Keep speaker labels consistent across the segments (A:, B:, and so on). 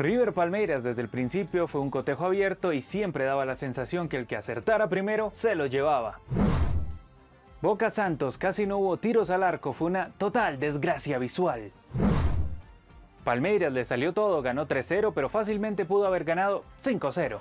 A: River Palmeiras desde el principio fue un cotejo abierto y siempre daba la sensación que el que acertara primero se lo llevaba. Boca Santos casi no hubo tiros al arco, fue una total desgracia visual. Palmeiras le salió todo, ganó 3-0, pero fácilmente pudo haber ganado 5-0.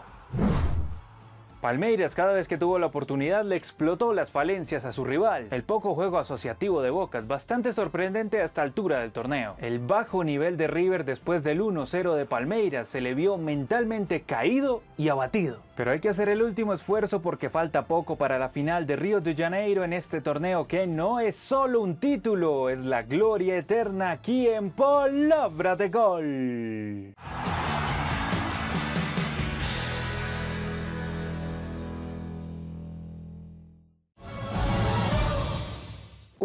A: Palmeiras cada vez que tuvo la oportunidad le explotó las falencias a su rival, el poco juego asociativo de es bastante sorprendente a esta altura del torneo. El bajo nivel de River después del 1-0 de Palmeiras se le vio mentalmente caído y abatido. Pero hay que hacer el último esfuerzo porque falta poco para la final de Río de Janeiro en este torneo que no es solo un título, es la gloria eterna aquí en Palabra de Gol.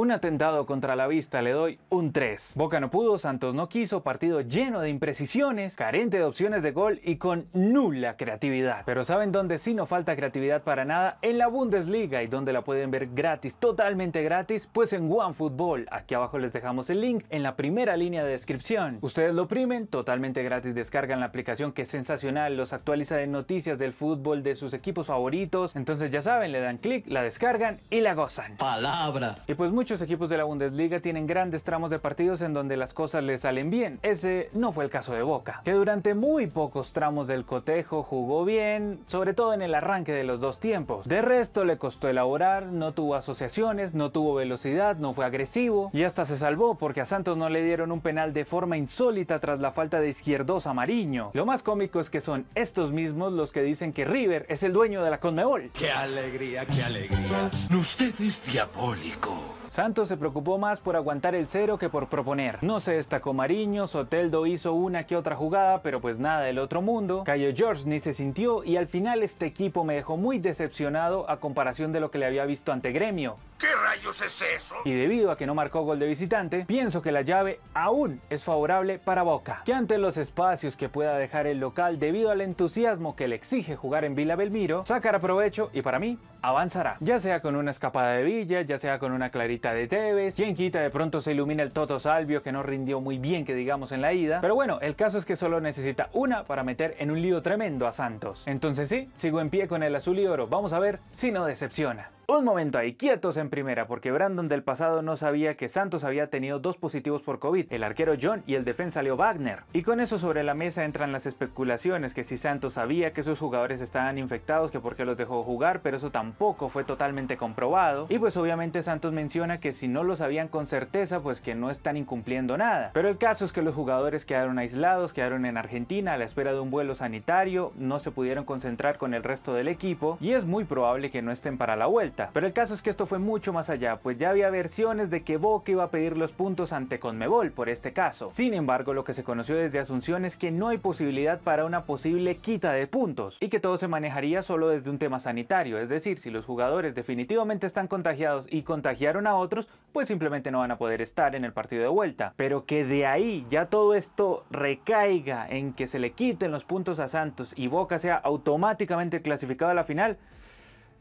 A: un atentado contra la vista le doy un 3. Boca no pudo, Santos no quiso, partido lleno de imprecisiones, carente de opciones de gol y con nula creatividad. Pero ¿saben dónde sí no falta creatividad para nada? En la Bundesliga y donde la pueden ver gratis, totalmente gratis, pues en OneFootball. Aquí abajo les dejamos el link en la primera línea de descripción. Ustedes lo primen, totalmente gratis, descargan la aplicación que es sensacional, los actualiza de noticias del fútbol, de sus equipos favoritos. Entonces ya saben, le dan clic, la descargan y la gozan. Palabra. Y pues muchos equipos de la Bundesliga tienen grandes tramos de partidos en donde las cosas le salen bien. Ese no fue el caso de Boca, que durante muy pocos tramos del cotejo jugó bien, sobre todo en el arranque de los dos tiempos. De resto le costó elaborar, no tuvo asociaciones, no tuvo velocidad, no fue agresivo y hasta se salvó porque a Santos no le dieron un penal de forma insólita tras la falta de izquierdos a Mariño. Lo más cómico es que son estos mismos los que dicen que River es el dueño de la Conmebol. ¡Qué alegría, qué alegría! Usted es diabólico. Santos se preocupó más por aguantar el cero que por proponer. No se destacó Mariño, Soteldo hizo una que otra jugada, pero pues nada del otro mundo. Cayo George ni se sintió y al final este equipo me dejó muy decepcionado a comparación de lo que le había visto ante Gremio. ¿Qué rayos es eso? Y debido a que no marcó gol de visitante, pienso que la llave aún es favorable para Boca, que ante los espacios que pueda dejar el local debido al entusiasmo que le exige jugar en Villa Belmiro, sacará provecho y para mí avanzará. Ya sea con una escapada de Villa, ya sea con una clarita de Tevez, quien quita de pronto se ilumina el Toto Salvio que no rindió muy bien que digamos en la ida, pero bueno, el caso es que solo necesita una para meter en un lío tremendo a Santos. Entonces sí, sigo en pie con el azul y oro, vamos a ver si no decepciona. Un momento ahí, quietos en primera, porque Brandon del pasado no sabía que Santos había tenido dos positivos por COVID, el arquero John y el defensa Leo Wagner. Y con eso sobre la mesa entran las especulaciones, que si Santos sabía que sus jugadores estaban infectados, que por qué los dejó jugar, pero eso tampoco fue totalmente comprobado. Y pues obviamente Santos menciona que si no lo sabían con certeza, pues que no están incumpliendo nada. Pero el caso es que los jugadores quedaron aislados, quedaron en Argentina a la espera de un vuelo sanitario, no se pudieron concentrar con el resto del equipo y es muy probable que no estén para la vuelta. Pero el caso es que esto fue mucho más allá, pues ya había versiones de que Boca iba a pedir los puntos ante Conmebol por este caso. Sin embargo, lo que se conoció desde Asunción es que no hay posibilidad para una posible quita de puntos y que todo se manejaría solo desde un tema sanitario, es decir, si los jugadores definitivamente están contagiados y contagiaron a otros, pues simplemente no van a poder estar en el partido de vuelta. Pero que de ahí ya todo esto recaiga en que se le quiten los puntos a Santos y Boca sea automáticamente clasificado a la final,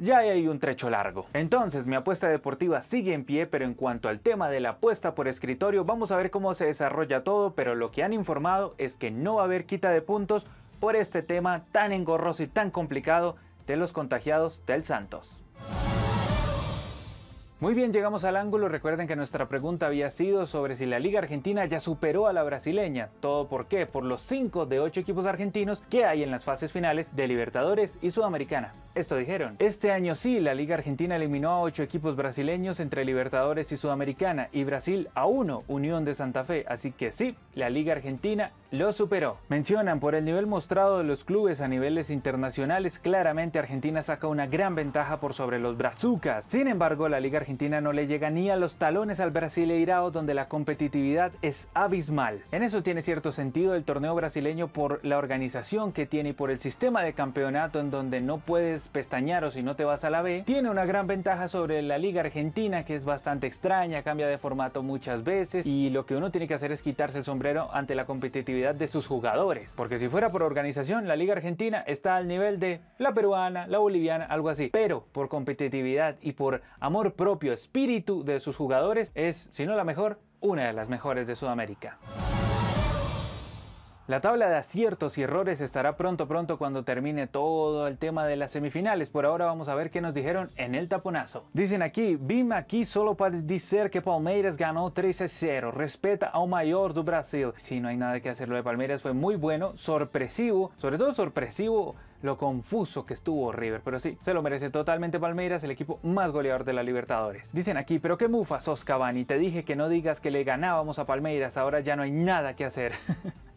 A: ya hay un trecho largo. Entonces mi apuesta deportiva sigue en pie, pero en cuanto al tema de la apuesta por escritorio, vamos a ver cómo se desarrolla todo, pero lo que han informado es que no va a haber quita de puntos por este tema tan engorroso y tan complicado de los contagiados del Santos. Muy bien, llegamos al ángulo. Recuerden que nuestra pregunta había sido sobre si la Liga Argentina ya superó a la brasileña. ¿Todo por qué? Por los 5 de 8 equipos argentinos que hay en las fases finales de Libertadores y Sudamericana. Esto dijeron. Este año sí, la Liga Argentina eliminó a ocho equipos brasileños entre Libertadores y Sudamericana y Brasil a uno, Unión de Santa Fe. Así que sí, la Liga Argentina lo superó. Mencionan, por el nivel mostrado de los clubes a niveles internacionales, claramente Argentina saca una gran ventaja por sobre los brazucas. Sin embargo, la Liga Argentina no le llega ni a los talones al Brasileirao, donde la competitividad es abismal. En eso tiene cierto sentido el torneo brasileño por la organización que tiene y por el sistema de campeonato en donde no puedes Pestañaros y no te vas a la B, tiene una gran ventaja sobre la liga argentina que es bastante extraña, cambia de formato muchas veces y lo que uno tiene que hacer es quitarse el sombrero ante la competitividad de sus jugadores. Porque si fuera por organización, la liga argentina está al nivel de la peruana, la boliviana, algo así. Pero por competitividad y por amor propio, espíritu de sus jugadores, es, si no la mejor, una de las mejores de Sudamérica. La tabla de aciertos y errores estará pronto pronto cuando termine todo el tema de las semifinales. Por ahora vamos a ver qué nos dijeron en el taponazo. Dicen aquí, vim aquí solo para decir que Palmeiras ganó 3 a 0. Respeta un mayor do Brasil. Si no hay nada que hacer, lo de Palmeiras fue muy bueno, sorpresivo, sobre todo sorpresivo lo confuso que estuvo River, pero sí, se lo merece totalmente Palmeiras, el equipo más goleador de la Libertadores. Dicen aquí, pero qué mufa sos y te dije que no digas que le ganábamos a Palmeiras, ahora ya no hay nada que hacer.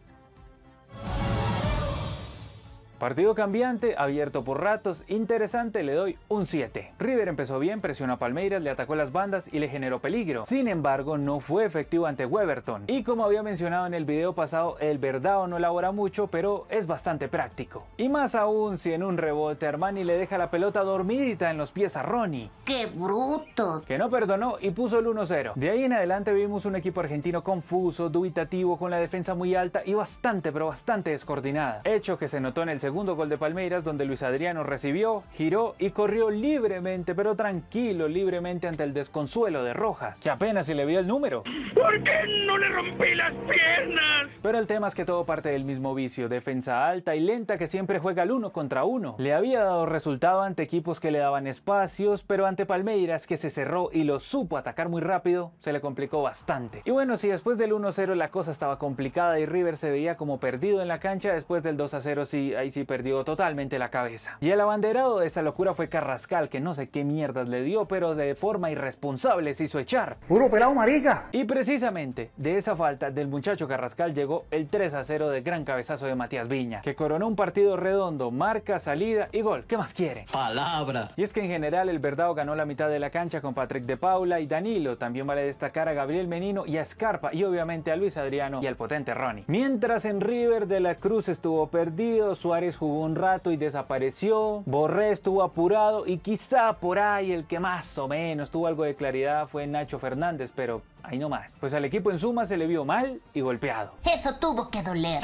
A: Partido cambiante, abierto por ratos, interesante, le doy un 7. River empezó bien, presionó a Palmeiras, le atacó las bandas y le generó peligro. Sin embargo, no fue efectivo ante Weberton. Y como había mencionado en el video pasado, el verdado no elabora mucho, pero es bastante práctico. Y más aún si en un rebote Armani le deja la pelota dormidita en los pies a Ronnie. ¡Qué bruto! Que no perdonó y puso el 1-0. De ahí en adelante vimos un equipo argentino confuso, dubitativo, con la defensa muy alta y bastante, pero bastante descoordinada. Hecho que se notó en el segundo gol de Palmeiras, donde Luis Adriano recibió, giró y corrió libremente, pero tranquilo, libremente ante el desconsuelo de Rojas, que apenas se le vio el número. ¿Por qué no le rompí las piernas? Pero el tema es que todo parte del mismo vicio, defensa alta y lenta que siempre juega el uno contra uno. Le había dado resultado ante equipos que le daban espacios, pero ante Palmeiras, que se cerró y lo supo atacar muy rápido, se le complicó bastante. Y bueno, si después del 1-0 la cosa estaba complicada y River se veía como perdido en la cancha, después del 2-0 sí y perdió totalmente la cabeza. Y el abanderado de esa locura fue Carrascal, que no sé qué mierdas le dio, pero de forma irresponsable se hizo echar. ¡Puro pelado marica! Y precisamente de esa falta del muchacho Carrascal llegó el 3 a 0 de gran cabezazo de Matías Viña, que coronó un partido redondo, marca, salida y gol. ¿Qué más quiere? ¡Palabra! Y es que en general el verdado ganó la mitad de la cancha con Patrick de Paula y Danilo. También vale destacar a Gabriel Menino y a Scarpa y obviamente a Luis Adriano y al potente Ronnie. Mientras en River de la Cruz estuvo perdido, Suárez jugó un rato y desapareció, Borré estuvo apurado y quizá por ahí el que más o menos tuvo algo de claridad fue Nacho Fernández, pero ahí no más. Pues al equipo en suma se le vio mal y golpeado. Eso tuvo que doler.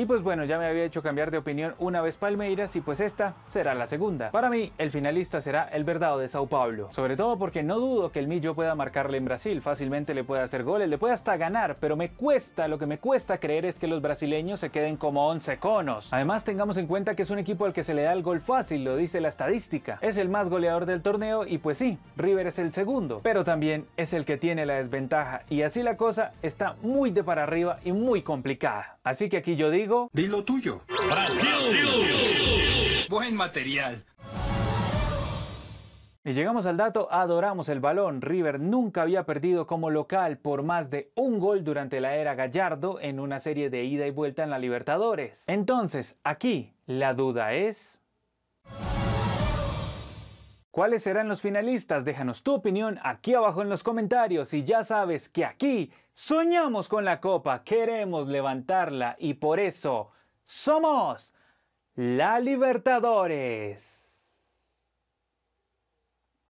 A: Y pues bueno, ya me había hecho cambiar de opinión una vez Palmeiras y pues esta será la segunda. Para mí, el finalista será el Verdado de Sao Paulo, sobre todo porque no dudo que el Millo pueda marcarle en Brasil, fácilmente le puede hacer goles, le puede hasta ganar, pero me cuesta, lo que me cuesta creer es que los brasileños se queden como 11 conos. Además, tengamos en cuenta que es un equipo al que se le da el gol fácil, lo dice la estadística. Es el más goleador del torneo y pues sí, River es el segundo, pero también es el que tiene la desventaja y así la cosa está muy de para arriba y muy complicada. Así que aquí yo digo... Dilo tuyo. Brasil. Buen material. Y llegamos al dato, adoramos el balón. River nunca había perdido como local por más de un gol durante la era Gallardo en una serie de ida y vuelta en la Libertadores. Entonces, aquí la duda es... ¿Cuáles serán los finalistas? Déjanos tu opinión aquí abajo en los comentarios y ya sabes que aquí soñamos con la copa, queremos levantarla y por eso somos la Libertadores.